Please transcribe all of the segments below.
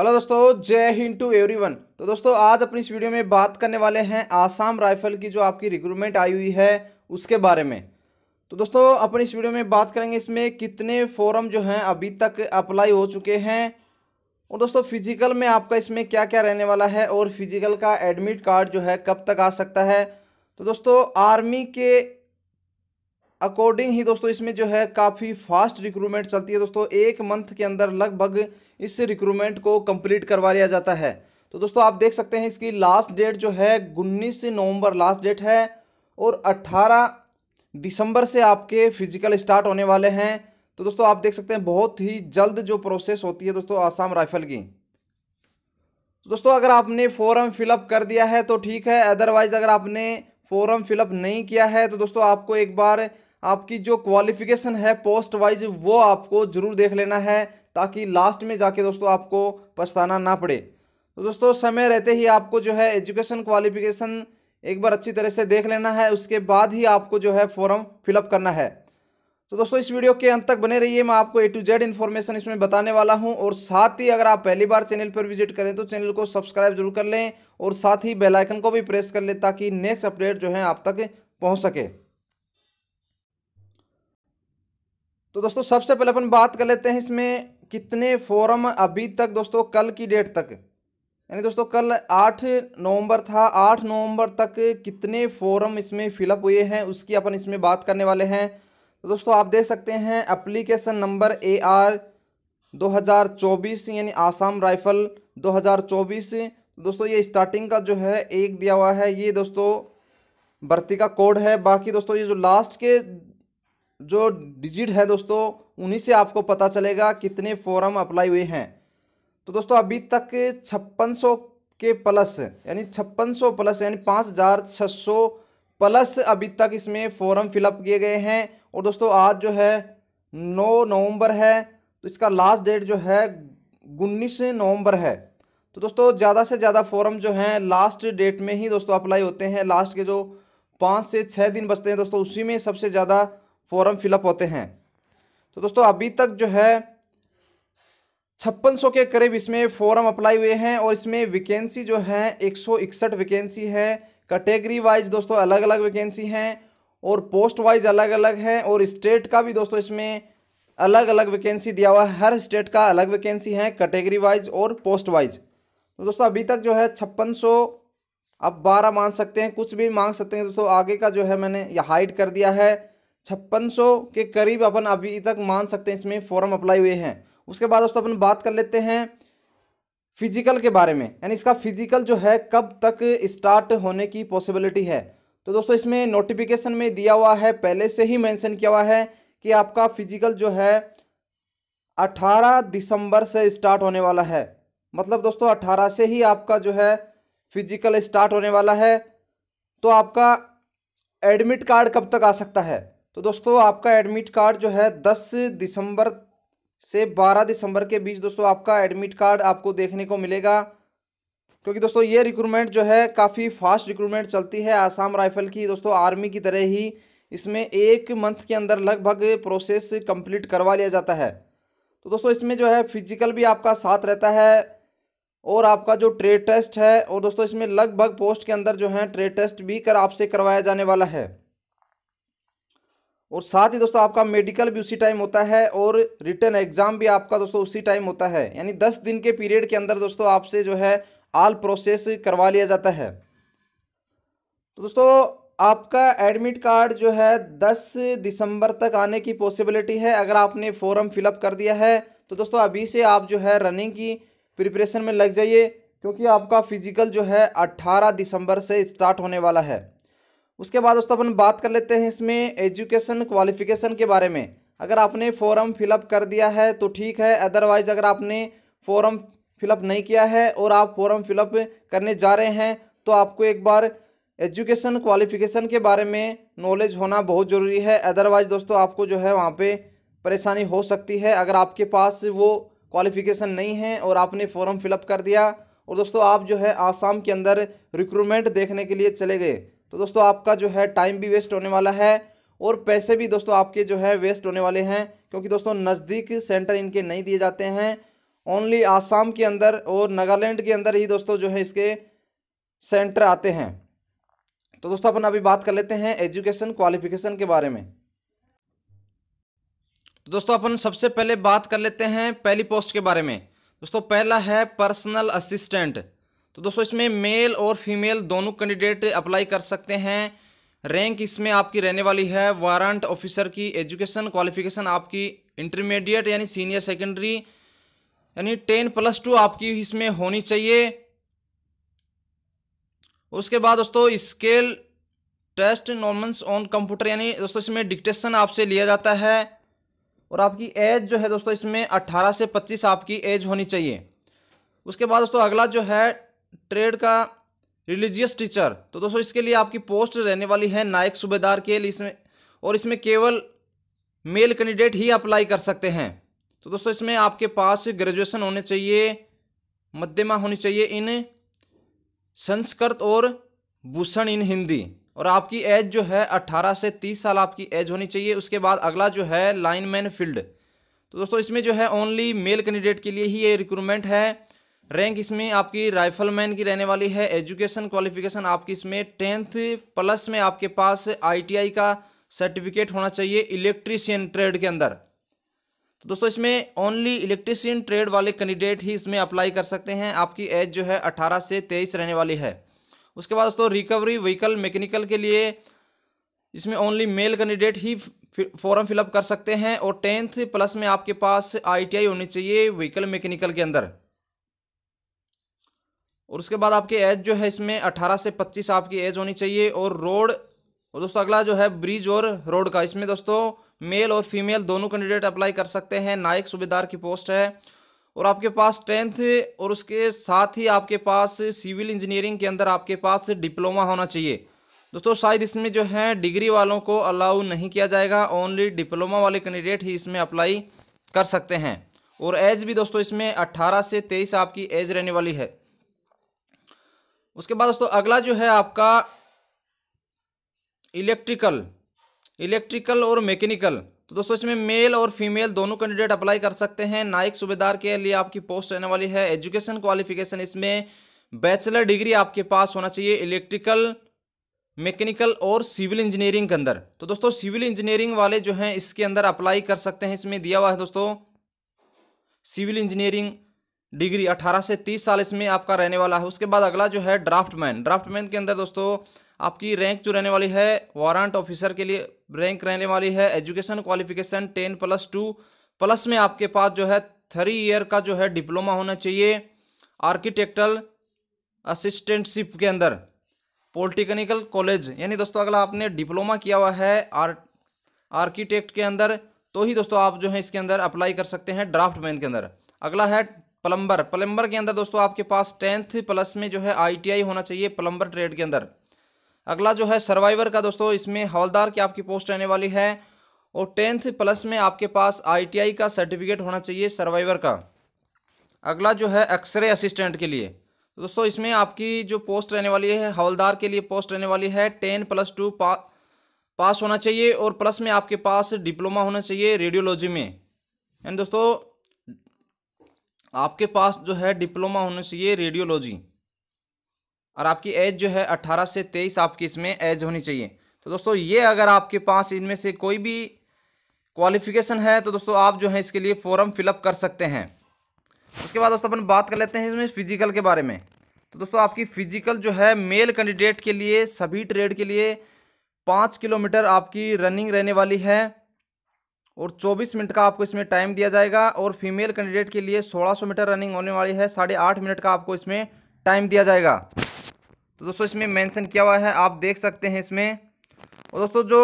hello दोस्तों जय Hind to everyone तो दोस्तों आज अपनी इस वीडियो में बात करने वाले हैं आसाम राइफल की जो आपकी रिक्रूटमेंट आई हुई है उसके बारे में तो दोस्तों अपनी इस वीडियो में बात करेंगे इसमें कितने फॉर्म जो हैं अभी तक अप्लाई हो चुके हैं और दोस्तों फिजिकल में आपका इसमें क्या क्या रहने वाला है और फिजिकल का एडमिट कार्ड जो है कब तक आ सकता है तो दोस्तों आर्मी के अकॉर्डिंग ही दोस्तों इसमें जो है काफ़ी फास्ट रिक्रूटमेंट चलती है दोस्तों एक मंथ के अंदर लगभग इस रिक्रूटमेंट को कंप्लीट करवा लिया जाता है तो दोस्तों आप देख सकते हैं इसकी लास्ट डेट जो है उन्नीस नवंबर लास्ट डेट है और 18 दिसंबर से आपके फिजिकल स्टार्ट होने वाले हैं तो दोस्तों आप देख सकते हैं बहुत ही जल्द जो प्रोसेस होती है दोस्तों आसाम राइफल की तो दोस्तों अगर आपने फॉर्म फिलअप कर दिया है तो ठीक है अदरवाइज़ अगर आपने फॉर्म फिलअप नहीं किया है तो दोस्तों आपको एक बार आपकी जो क्वालिफिकेशन है पोस्ट वाइज वो आपको ज़रूर देख लेना है ताकि लास्ट में जाके दोस्तों आपको पछताना ना पड़े तो दोस्तों समय रहते ही आपको जो है एजुकेशन क्वालिफिकेशन एक बार अच्छी तरह से देख लेना है उसके बाद ही आपको जो है फॉर्म फिलअप करना है तो दोस्तों इस वीडियो के अंत तक बने रहिए मैं आपको ए टू जेड इन्फॉर्मेशन इसमें बताने वाला हूं और साथ ही अगर आप पहली बार चैनल पर विजिट करें तो चैनल को सब्सक्राइब जरूर कर लें और साथ ही बेल आइकन को भी प्रेस कर लें ताकि नेक्स्ट अपडेट जो है आप तक पहुंच सके तो दोस्तों सबसे पहले अपन बात कर लेते हैं इसमें कितने फोरम अभी तक दोस्तों कल की डेट तक यानी दोस्तों कल आठ नवंबर था आठ नवंबर तक कितने फोरम इसमें फिलअप हुए हैं उसकी अपन इसमें बात करने वाले हैं तो दोस्तों आप देख सकते हैं अप्लीकेशन नंबर ए आर 2024 यानी आसाम राइफल 2024 तो दोस्तों ये स्टार्टिंग का जो है एक दिया हुआ है ये दोस्तों भर्ती का कोड है बाकी दोस्तों ये जो लास्ट के जो डिजिट है दोस्तों उन्हीं से आपको पता चलेगा कितने फॉर्म अप्लाई हुए हैं तो दोस्तों अभी तक छप्पन सौ के प्लस यानी छप्पन सौ प्लस यानी पाँच हज़ार छः सौ प्लस अभी तक इसमें फॉर्म फिलअप किए गए हैं और दोस्तों आज जो है नौ नवंबर है तो इसका लास्ट डेट जो है उन्नीस नवंबर है तो दोस्तों ज़्यादा से ज़्यादा फॉर्म जो हैं लास्ट डेट में ही दोस्तों अप्लाई होते हैं लास्ट के जो पाँच से छः दिन बचते हैं दोस्तों उसी में सबसे ज़्यादा फॉर्म फिलअप होते हैं तो दोस्तों अभी तक जो है छप्पन सौ के करीब इसमें फॉर्म अप्लाई हुए हैं और इसमें वैकेंसी जो है एक सौ इकसठ वैकेंसी है कैटेगरी वाइज दोस्तों अलग अलग वैकेंसी हैं और पोस्ट वाइज अलग अलग हैं और स्टेट का भी दोस्तों इसमें अलग अलग वैकेंसी दिया हुआ है हर स्टेट का अलग वैकेंसी है कैटेगरी वाइज और पोस्ट वाइज तो दोस्तों अभी तक जो है छप्पन सौ आप बारह मान सकते हैं कुछ भी मांग सकते हैं दोस्तों आगे का जो है मैंने हाइड कर दिया है छप्पन के करीब अपन अभी तक मान सकते हैं इसमें फॉर्म अप्लाई हुए हैं उसके बाद दोस्तों अपन बात कर लेते हैं फिजिकल के बारे में यानी इसका फिजिकल जो है कब तक स्टार्ट होने की पॉसिबिलिटी है तो दोस्तों इसमें नोटिफिकेशन में दिया हुआ है पहले से ही मेंशन किया हुआ है कि आपका फिजिकल जो है 18 दिसंबर से स्टार्ट होने वाला है मतलब दोस्तों 18 से ही आपका जो है फिजिकल स्टार्ट होने वाला है तो आपका एडमिट कार्ड कब तक आ सकता है तो दोस्तों आपका एडमिट कार्ड जो है दस दिसंबर से बारह दिसंबर के बीच दोस्तों आपका एडमिट कार्ड आपको देखने को मिलेगा क्योंकि दोस्तों ये रिक्रूटमेंट जो है काफ़ी फास्ट रिक्रूटमेंट चलती है आसाम राइफल की दोस्तों आर्मी की तरह ही इसमें एक मंथ के अंदर लगभग प्रोसेस कंप्लीट करवा लिया जाता है तो दोस्तों इसमें जो है फिजिकल भी आपका साथ रहता है और आपका जो ट्रेड टेस्ट है और दोस्तों इसमें लगभग पोस्ट के अंदर जो है ट्रेड टेस्ट भी कर आपसे करवाया जाने वाला है और साथ ही दोस्तों आपका मेडिकल भी उसी टाइम होता है और रिटर्न एग्जाम भी आपका दोस्तों उसी टाइम होता है यानी दस दिन के पीरियड के अंदर दोस्तों आपसे जो है आल प्रोसेस करवा लिया जाता है तो दोस्तों आपका एडमिट कार्ड जो है दस दिसंबर तक आने की पॉसिबिलिटी है अगर आपने फॉर्म फिलअप कर दिया है तो दोस्तों अभी से आप जो है रनिंग की प्रिपरेशन में लग जाइए क्योंकि आपका फिजिकल जो है अट्ठारह दिसंबर से स्टार्ट होने वाला है उसके बाद दोस्तों अपन बात कर लेते हैं इसमें एजुकेशन क्वालिफिकेशन के बारे में अगर आपने फॉर्म फिलअप कर दिया है तो ठीक है अदरवाइज़ अगर आपने फॉर्म फिलअप नहीं किया है और आप फॉर्म फिलअप करने जा रहे हैं तो आपको एक बार एजुकेशन क्वालिफिकेशन के बारे में नॉलेज होना बहुत ज़रूरी है अदरवाइज़ दोस्तों आपको जो है वहाँ पे परेशानी हो सकती है अगर आपके पास वो क्वालिफिकेशन नहीं है और आपने फॉर्म फिलअप कर दिया और दोस्तों आप जो है आसाम के अंदर रिक्रूटमेंट देखने के लिए चले गए तो दोस्तों आपका जो है टाइम भी वेस्ट होने वाला है और पैसे भी दोस्तों आपके जो है वेस्ट होने वाले हैं क्योंकि दोस्तों नज़दीक सेंटर इनके नहीं दिए जाते हैं ओनली आसाम के अंदर और नागालैंड के अंदर ही दोस्तों जो है इसके सेंटर आते हैं तो दोस्तों अपन अभी बात कर लेते हैं एजुकेशन क्वालिफिकेशन के बारे में तो दोस्तों अपन सबसे पहले बात कर लेते हैं पहली पोस्ट के बारे में दोस्तों पहला है पर्सनल असिस्टेंट तो दोस्तों इसमें मेल और फीमेल दोनों कैंडिडेट अप्लाई कर सकते हैं रैंक इसमें आपकी रहने वाली है वारंट ऑफिसर की एजुकेशन क्वालिफिकेशन आपकी इंटरमीडिएट यानी सीनियर सेकेंडरी यानी टेन प्लस टू आपकी इसमें होनी चाहिए उसके बाद दोस्तों skill test normals on computer यानी दोस्तों इसमें डिक्टेशन आपसे लिया जाता है और आपकी एज जो है दोस्तों इसमें 18 से 25 आपकी एज होनी चाहिए उसके बाद दोस्तों अगला जो है ट्रेड का रिलीजियस टीचर तो दोस्तों इसके लिए आपकी पोस्ट रहने वाली है नायक सूबेदार के लिए इसमें और इसमें केवल मेल कैंडिडेट ही अप्लाई कर सकते हैं तो दोस्तों इसमें आपके पास ग्रेजुएशन होने चाहिए मध्यमा होनी चाहिए इन संस्कृत और भूषण इन हिंदी और आपकी एज जो है 18 से 30 साल आपकी एज होनी चाहिए उसके बाद अगला जो है लाइनमैन फील्ड तो दोस्तों इसमें जो है ओनली मेल कैंडिडेट के लिए ही ये रिक्रूटमेंट है रैंक इसमें आपकी राइफलमैन की रहने वाली है एजुकेशन क्वालिफिकेशन आपकी इसमें टेंथ प्लस में आपके पास आईटीआई का सर्टिफिकेट होना चाहिए इलेक्ट्रीशियन ट्रेड के अंदर तो दोस्तों इसमें ओनली इलेक्ट्रीशियन ट्रेड वाले कैंडिडेट ही इसमें अप्लाई कर सकते हैं आपकी एज जो है अठारह से तेईस रहने वाली है उसके बाद दोस्तों रिकवरी व्हीकल मैकेनिकल के लिए इसमें ओनली मेल कैंडिडेट ही फॉर्म फिलअप कर सकते हैं और टेंथ प्लस में आपके पास आईटीआई होनी चाहिए व्हीकल मैकेनिकल के अंदर और उसके बाद आपके एज जो है इसमें अट्ठारह से पच्चीस आपकी एज होनी चाहिए और रोड और दोस्तों अगला जो है ब्रिज और रोड का इसमें दोस्तों मेल और फीमेल दोनों कैंडिडेट अप्लाई कर सकते हैं नायक सूबेदार की पोस्ट है और आपके पास टेंथ और उसके साथ ही आपके पास सिविल इंजीनियरिंग के अंदर आपके पास डिप्लोमा होना चाहिए दोस्तों शायद इसमें जो है डिग्री वालों को अलाउ नहीं किया जाएगा ओनली डिप्लोमा वाले कैंडिडेट ही इसमें अप्लाई कर सकते हैं और एज भी दोस्तों इसमें 18 से 23 आपकी एज रहने वाली है उसके बाद दोस्तों अगला जो है आपका इलेक्ट्रिकल इलेक्ट्रिकल और मैकेनिकल तो दोस्तों इसमें मेल और फीमेल दोनों कैंडिडेट अप्लाई कर सकते हैं नायक सूबेदार के लिए आपकी पोस्ट रहने वाली है एजुकेशन क्वालिफिकेशन इसमें बैचलर डिग्री आपके पास होना चाहिए इलेक्ट्रिकल मैकेनिकल और सिविल इंजीनियरिंग के अंदर तो दोस्तों सिविल इंजीनियरिंग वाले जो हैं इसके अंदर अप्लाई कर सकते हैं इसमें दिया हुआ है दोस्तों सिविल इंजीनियरिंग डिग्री 18 से 30 साल इसमें आपका रहने वाला है उसके बाद अगला जो है ड्राफ्टमैन ड्राफ्टमैन के अंदर दोस्तों आपकी रैंक जो रहने वाली है वारंट ऑफिसर के लिए रैंक रहने वाली है education qualification ten plus two plus में आपके पास जो है थ्री ईयर का जो है डिप्लोमा होना चाहिए आर्किटेक्टल असिस्टेंटशिप के अंदर पॉलिटेक्निकल कॉलेज यानी दोस्तों अगला आपने डिप्लोमा किया हुआ है आर आर्किटेक्ट के अंदर तो ही दोस्तों आप जो है इसके अंदर अप्लाई कर सकते हैं ड्राफ्ट मैन के अंदर अगला है प्लम्बर प्लम्बर के अंदर दोस्तों आपके पास टेंथ प्लस में जो है आईटीआई होना चाहिए प्लम्बर ट्रेड के अंदर अगला जो है सर्वाइवर का दोस्तों इसमें हवलदार की आपकी पोस्ट रहने वाली है और टेंथ प्लस में आपके पास आईटीआई का सर्टिफिकेट होना चाहिए सर्वाइवर का अगला जो है एक्सरे असिस्टेंट के लिए तो दोस्तों इसमें आपकी जो पोस्ट रहने वाली है हवलदार के लिए पोस्ट रहने वाली है टेन प्लस टू पा पास होना चाहिए और प्लस में आपके पास डिप्लोमा होना चाहिए रेडियोलॉजी में यानी दोस्तों आपके पास जो है डिप्लोमा होना चाहिए रेडियोलॉजी और आपकी एज जो है अट्ठारह से तेईस आपकी इसमें एज होनी चाहिए तो दोस्तों ये अगर आपके पास इनमें से कोई भी क्वालिफिकेशन है तो दोस्तों आप जो है इसके लिए फॉर्म फिलअप कर सकते हैं उसके बाद दोस्तों अपन बात कर लेते हैं इसमें फिजिकल के बारे में तो दोस्तों आपकी फिजिकल जो है मेल कैंडिडेट के लिए सभी ट्रेड के लिए पाँच किलोमीटर आपकी रनिंग रहने वाली है और 24 मिनट का आपको इसमें टाइम दिया जाएगा और फीमेल कैंडिडेट के लिए 1600 मीटर रनिंग होने वाली है साढ़े आठ मिनट का आपको इसमें टाइम दिया जाएगा तो दोस्तों इसमें मेंशन किया हुआ है आप देख सकते हैं इसमें और दोस्तों जो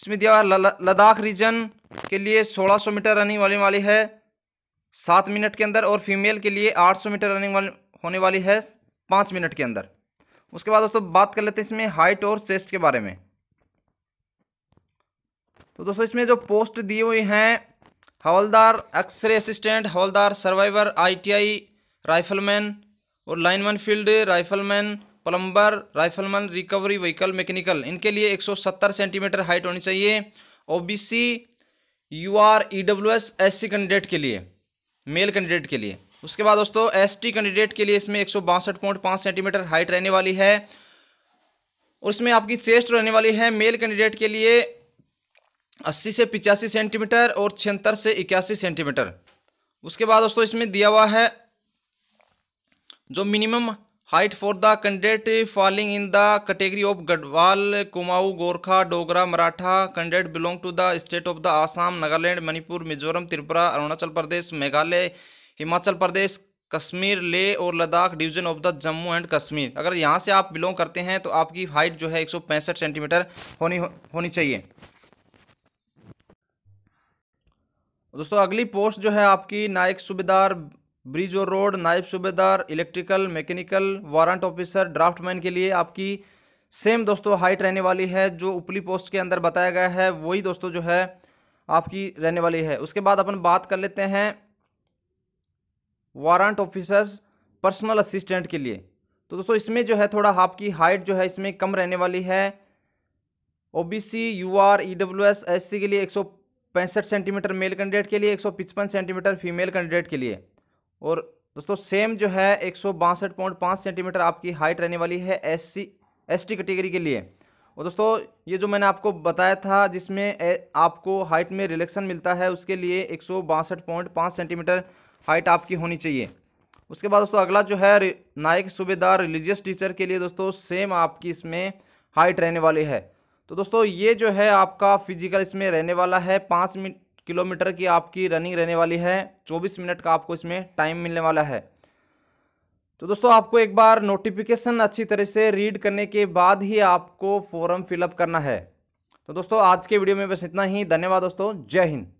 इसमें दिया हुआ है लद्दाख रीजन के लिए 1600 मीटर रनिंग होने वाली है सात मिनट के अंदर और फीमेल के लिए आठ मीटर रनिंग होने वाली है पाँच मिनट के अंदर उसके बाद दोस्तों बात कर लेते हैं इसमें हाइट और चेस्ट के बारे में तो दोस्तों इसमें जो पोस्ट दिए हुई हैं हवलदार एक्सरे असिस्टेंट हवलदार सर्वाइवर आईटीआई राइफलमैन और lineman field rifleman plumber rifleman recovery vehicle mechanical इनके लिए 170 सेंटीमीटर हाइट होनी चाहिए OBC UR EWS SC candidate के लिए मेल कैंडिडेट के लिए उसके बाद दोस्तों एस कैंडिडेट के लिए इसमें एक सेंटीमीटर हाइट रहने वाली है और इसमें आपकी चेस्ट रहने वाली है मेल कैंडिडेट के लिए अस्सी से पिचासी सेंटीमीटर और छिहत्तर से इक्यासी सेंटीमीटर उसके बाद दोस्तों इसमें दिया हुआ है जो minimum height for the candidate falling in the category of Garhwal Kumaon Gorkha Dogra Maratha candidate belong to the state of the Assam Nagaland Manipur Mizoram Tripura Arunachal Pradesh Meghalaya Himachal Pradesh Kashmir Leh और Ladakh division of the Jammu and Kashmir अगर यहाँ से आप बिलोंग करते हैं तो आपकी हाइट जो है एक सेंटीमीटर होनी हो, होनी चाहिए दोस्तों अगली पोस्ट जो है आपकी नायक सूबेदार ब्रिज और रोड नायब सूबेदार electrical mechanical warrant officer draftsman के लिए आपकी सेम दोस्तों हाइट रहने वाली है जो उपली पोस्ट के अंदर बताया गया है वही दोस्तों जो है आपकी रहने वाली है उसके बाद अपन बात कर लेते हैं वारंट ऑफिसर्स पर्सनल असिस्टेंट के लिए तो दोस्तों इसमें जो है थोड़ा आपकी हाइट जो है इसमें कम रहने वाली है O B C U R W S S C के लिए एक पैंसठ सेंटीमीटर मेल कैंडिडेट के लिए एक सौ पचपन सेंटीमीटर फीमेल कैंडिडेट के लिए और दोस्तों सेम जो है एक सौ बासठ पॉइंट पाँच सेंटीमीटर आपकी हाइट रहने वाली है एस सी कैटेगरी के लिए और दोस्तों ये जो मैंने आपको बताया था जिसमें आपको हाइट में रिलेक्शन मिलता है उसके लिए एक सेंटीमीटर हाइट आपकी होनी चाहिए उसके बाद दोस्तों अगला जो है नायक सूबेदार रिलीजियस टीचर के लिए दोस्तों सेम आपकी इसमें हाइट रहने वाली है तो दोस्तों ये जो है आपका फिजिकल इसमें रहने वाला है पाँच किलोमीटर की आपकी रनिंग रहने वाली है चौबीस मिनट का आपको इसमें टाइम मिलने वाला है तो दोस्तों आपको एक बार नोटिफिकेशन अच्छी तरह से रीड करने के बाद ही आपको फॉर्म फिलअप करना है तो दोस्तों आज के वीडियो में बस इतना ही धन्यवाद दोस्तों जय हिंद